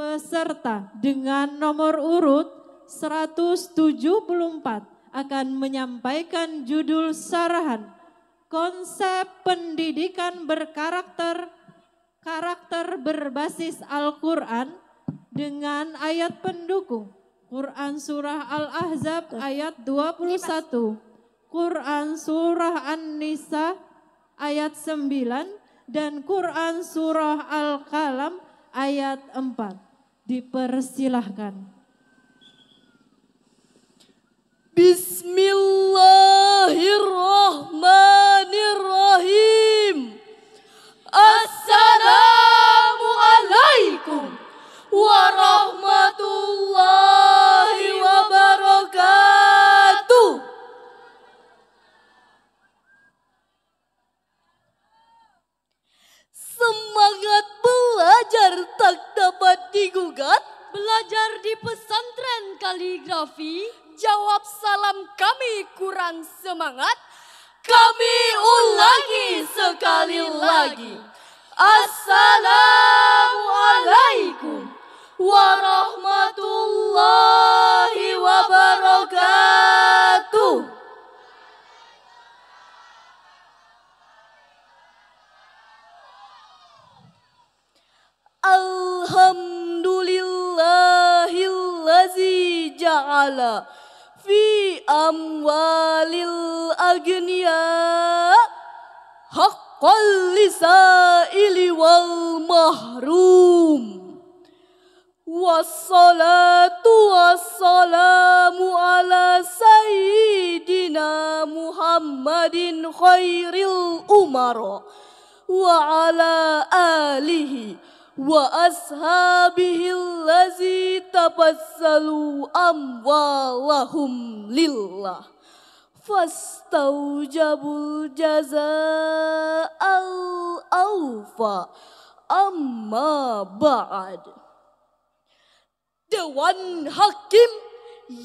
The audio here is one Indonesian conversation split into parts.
peserta dengan nomor urut 174 akan menyampaikan judul sarahan konsep pendidikan berkarakter karakter berbasis Al-Qur'an dengan ayat pendukung Quran surah Al-Ahzab ayat 21 Quran surah An-Nisa ayat 9 dan Quran surah Al-Qalam ayat 4. Dipersilahkan. Bismillahirrahmanirrahim. Dapat digugat belajar di pesantren kaligrafi. Jawab salam kami kurang semangat. Kami ulangi sekali lagi. Assalamualaikum warahmatullahi wabarakatuh. ta'ala fi amwalil agniya haqqal lisaili wal mahrum wassalatu wassalamu ala sayyidina Muhammadin khairil umara wa ala alihi wa ashabihi allazi tabassalu amwalahum lillah fastaujabul jazaa al-awfa amma ba'd Dewan Hakim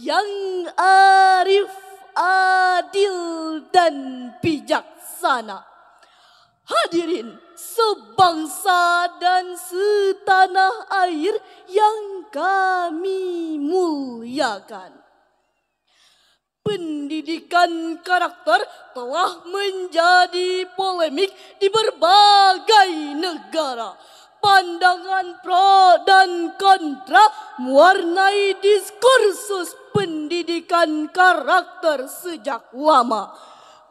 yang arif, adil, dan bijaksana. Hadirin sebangsa dan setanah air yang kami muliakan. Pendidikan karakter telah menjadi polemik di berbagai negara. Pandangan pro dan kontra mewarnai diskursus pendidikan karakter sejak lama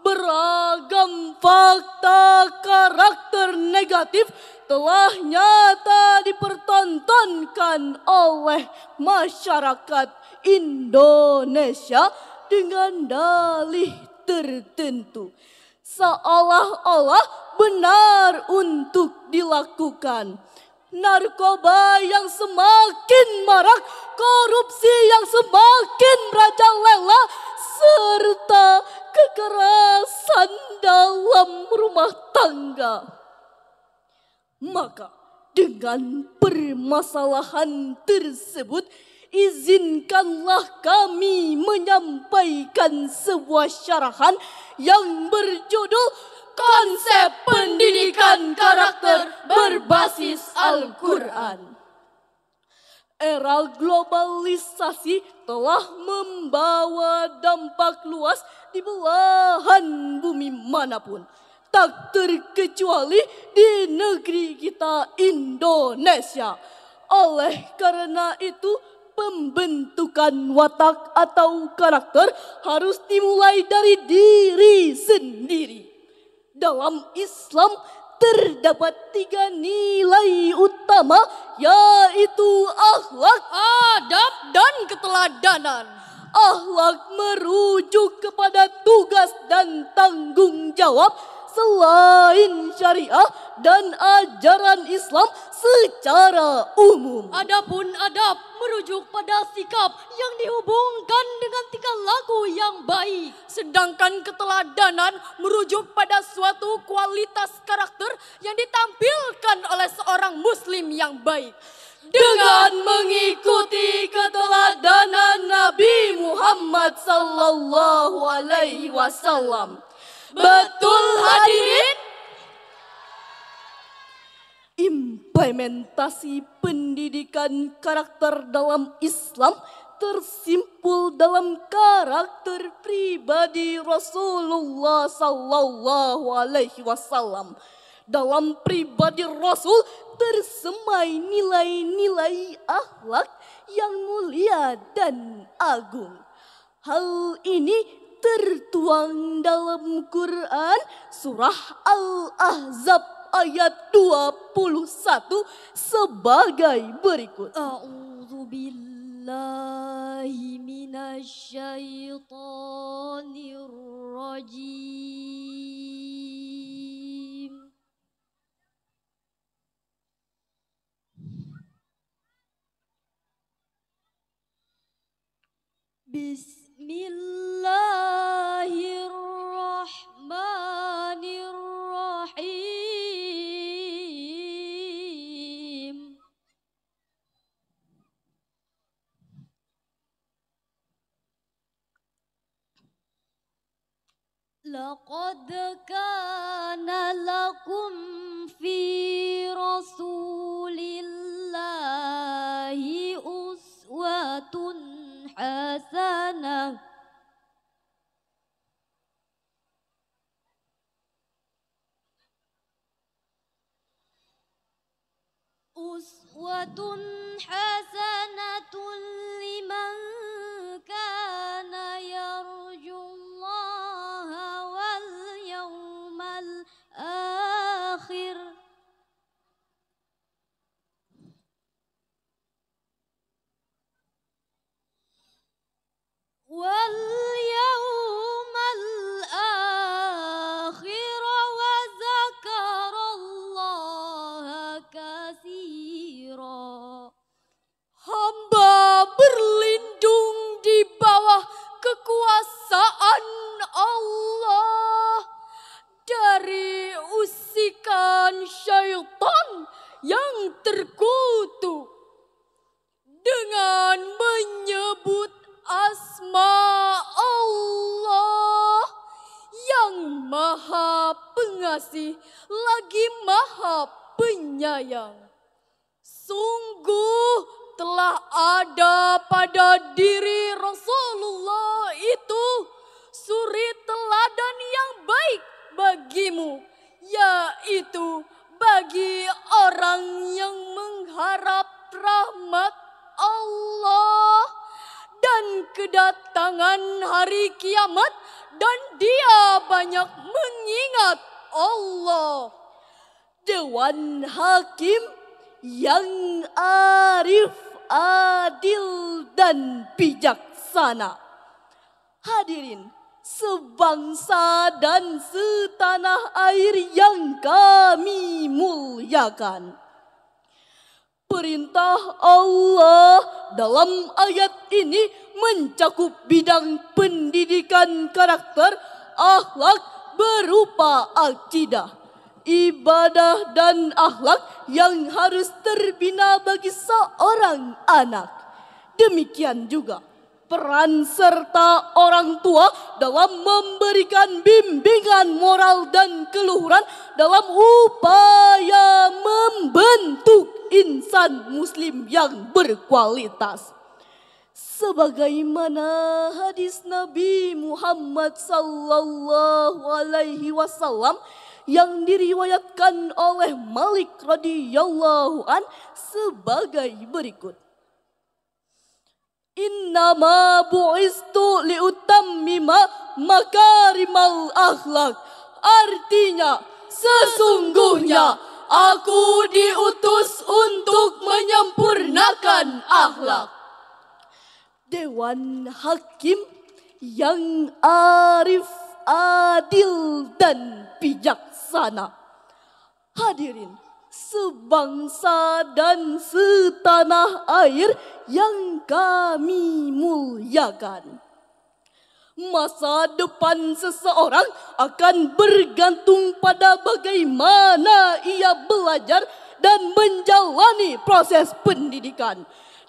beragam fakta karakter negatif telah nyata dipertontonkan oleh masyarakat Indonesia dengan dalih tertentu. Seolah-olah benar untuk dilakukan narkoba yang semakin marak, korupsi yang semakin merajalela, serta kekerasan dalam rumah tangga. Maka dengan permasalahan tersebut, izinkanlah kami menyampaikan sebuah syarahan yang berjudul konsep pendidikan karakter berbasis Al-Quran. Era globalisasi telah membawa dampak luas di belahan bumi manapun. Tak terkecuali di negeri kita Indonesia. Oleh karena itu, pembentukan watak atau karakter harus dimulai dari diri sendiri dalam Islam terdapat tiga nilai utama yaitu akhlak, adab, dan keteladanan. Akhlak merujuk kepada tugas dan tanggung jawab selain syariah dan ajaran Islam secara umum. Adapun adab merujuk pada sikap yang dihubungkan dengan tingkah laku yang baik. Sedangkan keteladanan merujuk pada suatu kualitas karakter yang ditampilkan oleh seorang muslim yang baik dengan mengikuti keteladanan Nabi Muhammad sallallahu alaihi wasallam. Betul hadirin? Implementasi pendidikan karakter dalam Islam tersimpul dalam karakter pribadi Rasulullah sallallahu alaihi wasallam. Dalam pribadi Rasul tersemai nilai-nilai akhlak yang mulia dan agung. Hal ini tertuang dalam Quran surah Al-Ahzab ayat 21 sebagai berikut. A'udzu billahi minasyaitonir rajim. Bismillahirrahmanirrahim. أسوة حسنة لمن كان يرجو الله واليوم الآخر والله pengasih, lagi maha penyayang. Sungguh telah ada pada diri Rasulullah itu suri teladan yang baik bagimu, yaitu bagi orang yang mengharap rahmat Allah dan kedatangan hari kiamat dan dia banyak mengingat Allah, Dewan Hakim yang arif, adil, dan bijaksana. Hadirin, sebangsa dan setanah air yang kami muliakan. Perintah Allah dalam ayat ini mencakup bidang pendidikan karakter, akhlak, berupa akidah, ibadah dan akhlak yang harus terbina bagi seorang anak. Demikian juga peran serta orang tua dalam memberikan bimbingan moral dan keluhuran dalam upaya membentuk insan muslim yang berkualitas sebagaimana hadis Nabi Muhammad sallallahu alaihi wasallam yang diriwayatkan oleh Malik radhiyallahu an sebagai berikut. Innama bu'istu liutammima makarimal akhlak. Artinya, sesungguhnya aku diutus untuk menyempurnakan akhlak. Dewan Hakim yang arif, adil, dan bijaksana. Hadirin, sebangsa dan setanah air yang kami muliakan. Masa depan seseorang akan bergantung pada bagaimana ia belajar dan menjalani proses pendidikan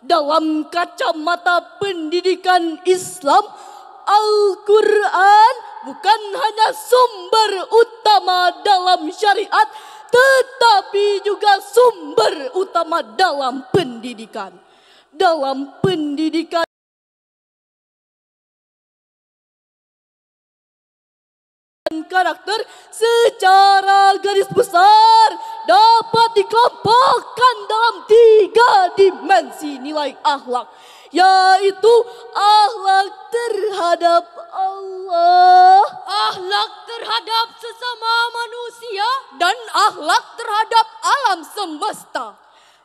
dalam kacamata pendidikan Islam, Al-Quran bukan hanya sumber utama dalam syariat, tetapi juga sumber utama dalam pendidikan. Dalam pendidikan karakter secara garis besar dapat dikelompokkan dalam tiga dimensi nilai akhlak, yaitu akhlak terhadap Allah, akhlak terhadap sesama manusia, dan akhlak terhadap alam semesta.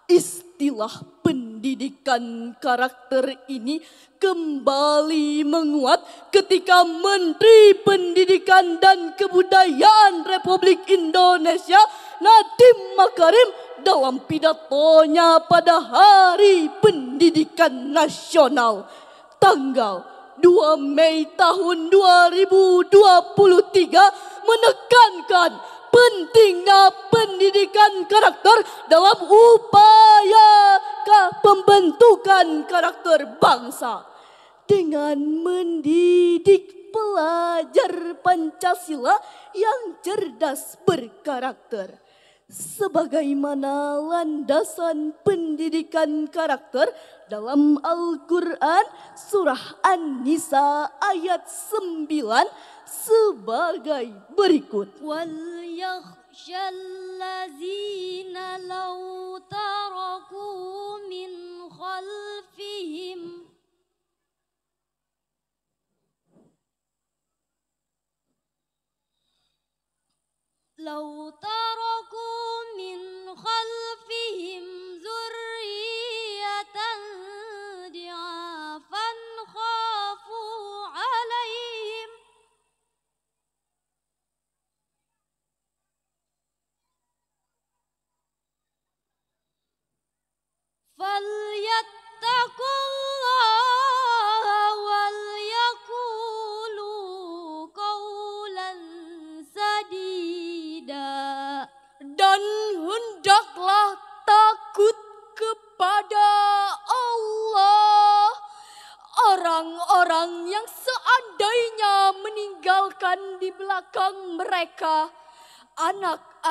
Istilah pen pendidikan karakter ini kembali menguat ketika Menteri Pendidikan dan Kebudayaan Republik Indonesia Nadiem Makarim dalam pidatonya pada Hari Pendidikan Nasional tanggal 2 Mei tahun 2023 menekankan pentingnya pendidikan karakter dalam upaya rangka pembentukan karakter bangsa dengan mendidik pelajar Pancasila yang cerdas berkarakter. Sebagaimana landasan pendidikan karakter dalam Al-Quran Surah An-Nisa ayat 9 sebagai berikut.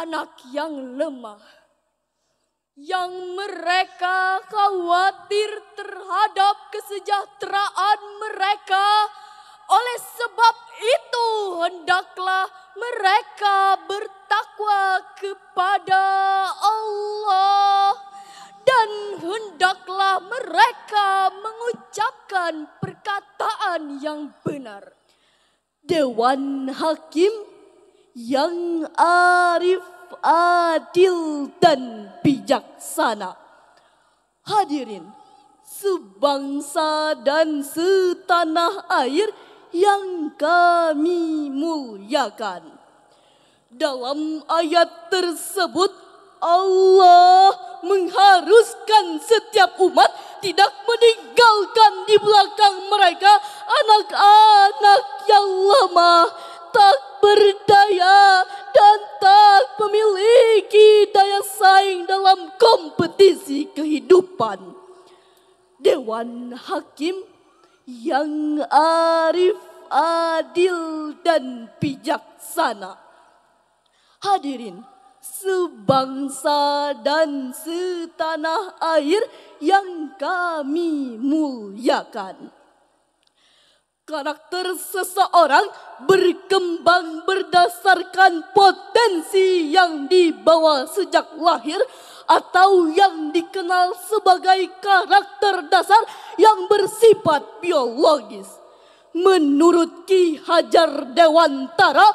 anak yang lemah, yang mereka khawatir terhadap kesejahteraan mereka. Oleh sebab itu, hendaklah mereka bertakwa kepada Allah, dan hendaklah mereka mengucapkan perkataan yang benar. Dewan Hakim yang arif, adil, dan bijaksana. Hadirin, sebangsa dan setanah air yang kami muliakan. Dalam ayat tersebut, Allah mengharuskan setiap umat tidak meninggalkan di belakang mereka anak-anak yang lemah tak berdaya dan tak memiliki daya saing dalam kompetisi kehidupan. Dewan Hakim yang arif, adil, dan bijaksana. Hadirin, sebangsa dan setanah air yang kami muliakan. Karakter seseorang berkembang berdasarkan potensi yang dibawa sejak lahir atau yang dikenal sebagai karakter dasar yang bersifat biologis. Menurut Ki Hajar Dewantara,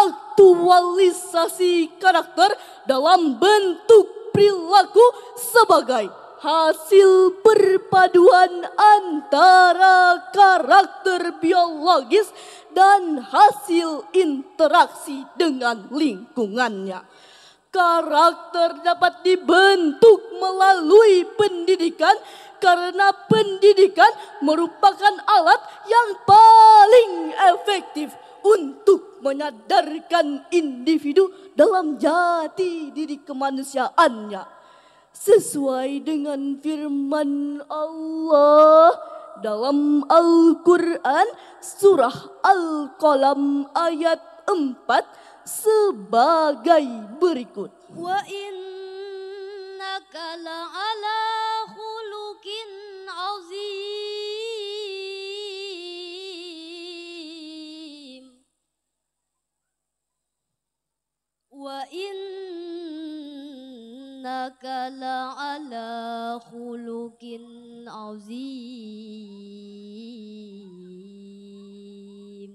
aktualisasi karakter dalam bentuk perilaku sebagai hasil perpaduan antara karakter biologis dan hasil interaksi dengan lingkungannya. Karakter dapat dibentuk melalui pendidikan karena pendidikan merupakan alat yang paling efektif untuk menyadarkan individu dalam jati diri kemanusiaannya sesuai dengan firman Allah dalam Al-Quran surah Al-Qalam ayat 4 sebagai berikut. Wa ala la'ala khuluqin azim. Wa in innaka ala khuluqin azim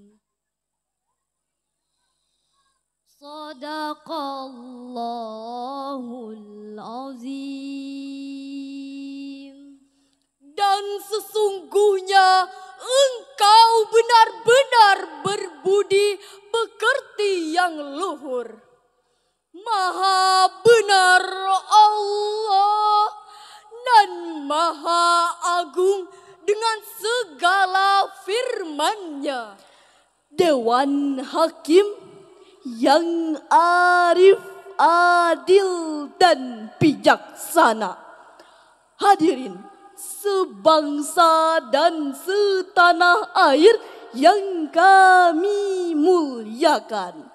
Sadaqallahul azim Dan sesungguhnya engkau benar-benar berbudi pekerti yang luhur maha benar Allah dan maha agung dengan segala firman-Nya. Dewan Hakim yang arif, adil, dan bijaksana. Hadirin, sebangsa dan setanah air yang kami muliakan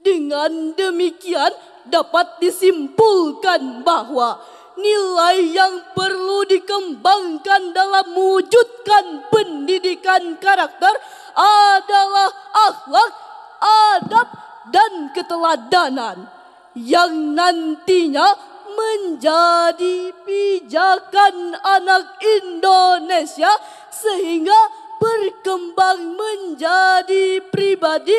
dengan demikian dapat disimpulkan bahwa nilai yang perlu dikembangkan dalam mewujudkan pendidikan karakter adalah akhlak, adab, dan keteladanan yang nantinya menjadi pijakan anak Indonesia sehingga berkembang menjadi pribadi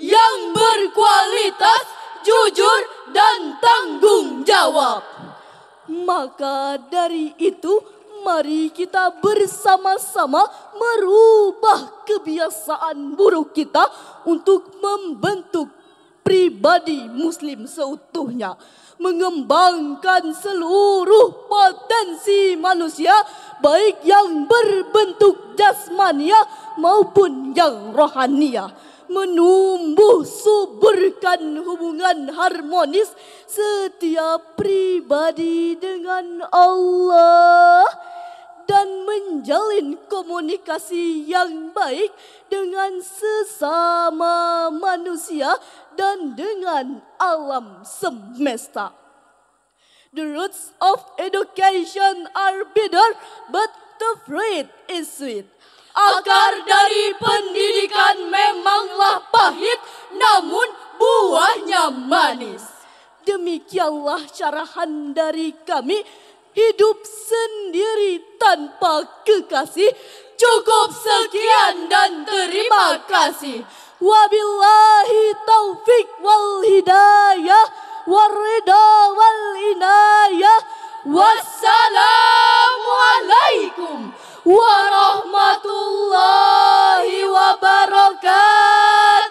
yang berkualitas, jujur, dan tanggung jawab. Maka dari itu, mari kita bersama-sama merubah kebiasaan buruk kita untuk membentuk pribadi Muslim seutuhnya, mengembangkan seluruh potensi manusia, baik yang berbentuk jasmania maupun yang rohania menumbuh suburkan hubungan harmonis setiap pribadi dengan Allah dan menjalin komunikasi yang baik dengan sesama manusia dan dengan alam semesta. The roots of education are bitter, but the fruit is sweet. Akar dari pendidikan memanglah pahit, namun buahnya manis. Demikianlah carahan dari kami, hidup sendiri tanpa kekasih. Cukup sekian dan terima kasih. Wabillahi taufik wal hidayah, warida wal inayah. Wassalamualaikum warahmatullahi wabarakatuh.